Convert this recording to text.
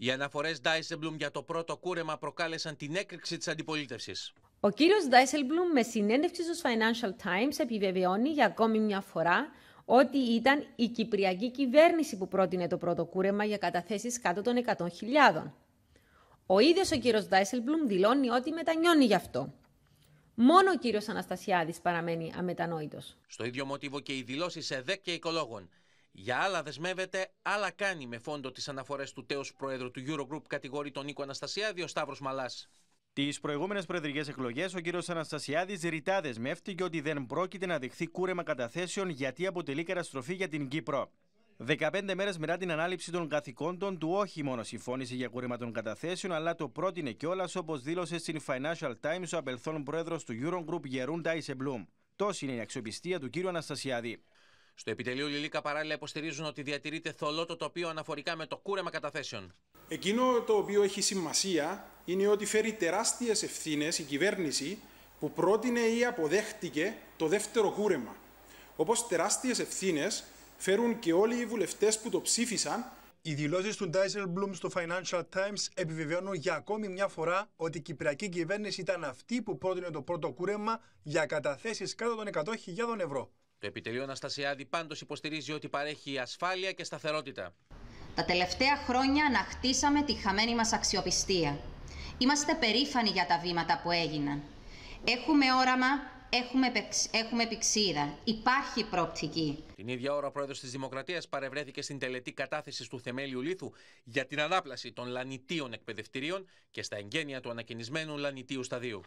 Οι αναφορές Ντάισελμπλουμ για το πρώτο κούρεμα προκάλεσαν την έκρηξη της αντιπολίτευσης. Ο κύριος Ντάισελμπλουμ με συνέντευξη στους Financial Times επιβεβαιώνει για ακόμη μια φορά ότι ήταν η κυπριακή κυβέρνηση που πρότεινε το πρώτο κούρεμα για καταθέσεις κάτω των 100.000. Ο ίδιος ο κύριος Ντάισελμπλουμ δηλώνει ότι μετανιώνει γι' αυτό. Μόνο ο κύριος Αναστασιάδης παραμένει αμετανόητος. Στο ίδιο μοτίβο και οι δηλώσεις σε και οικολόγων. Για άλλα δεσμεύεται, άλλα κάνει με φόντο τις αναφορές του τέο Προέδρου του Eurogroup κατηγορεί τον Νίκο Αναστασιάδη ο Σταύρος Μαλάς. Τις προηγούμενες προεδρικές εκλογές, ο κύριος Αναστασιάδης ρητά δεσμεύτηκε ότι δεν πρόκειται να δεχθεί κούρεμα καταθέσεων γιατί αποτελεί καταστροφή για την Κύπρο. Δεκαπέντε μέρες μετά την ανάληψη των καθηκόντων του, όχι μόνο συμφώνησε για κούρεμα των καταθέσεων, αλλά το πρότεινε κιόλας όπως δήλωσε στην Financial Times ο απελθόν πρόεδρος του Eurogroup Γερούντα Ισεμπλουμ. Τόση είναι η αξιοπιστία του κύριου Αναστασιάδη. Στο επιτελείο Λιλίκα παράλληλα υποστηρίζουν ότι διατηρείται θολό το τοπίο αναφορικά με το κούρεμα καταθέσεων. Εκείνο το οποίο έχει σημασία είναι ότι φέρει τεράστιες ευθύνες η κυβέρνηση που πρότεινε ή αποδέχτηκε το δεύτερο κούρεμα. Όπως τεράστιες ευθύνες φέρουν και όλοι οι βουλευτές που το ψήφισαν. Οι δηλώσεις του Μπλουμ στο Financial Times επιβεβαιώνουν για ακόμη μια φορά ότι η κυπριακή κυβέρνηση ήταν αυτή που πρότεινε το πρώτο κούρεμα για καταθέσεις κάτω των 100.000 ευρώ. Το επιτελείο Αναστασιάδη πάντως υποστηρίζει ότι παρέχει ασφάλεια και σταθερότητα. Τα τελευταία χρόνια ανακτήσαμε τη χαμένη μας αξιοπιστία. Είμαστε περήφανοι για τα βήματα που έγιναν. Έχουμε όραμα, έχουμε, έχουμε πηξίδα. Υπάρχει προοπτική. Την ίδια ώρα, ο πρόεδρος της Δημοκρατίας παρευρέθηκε στην τελετή κατάθεσης του θεμέλιου λίθου για την ανάπλαση των λανιτίων εκπαιδευτηρίων και στα εγγένεια του ανακαινισμένου λανιτίου σταδίου.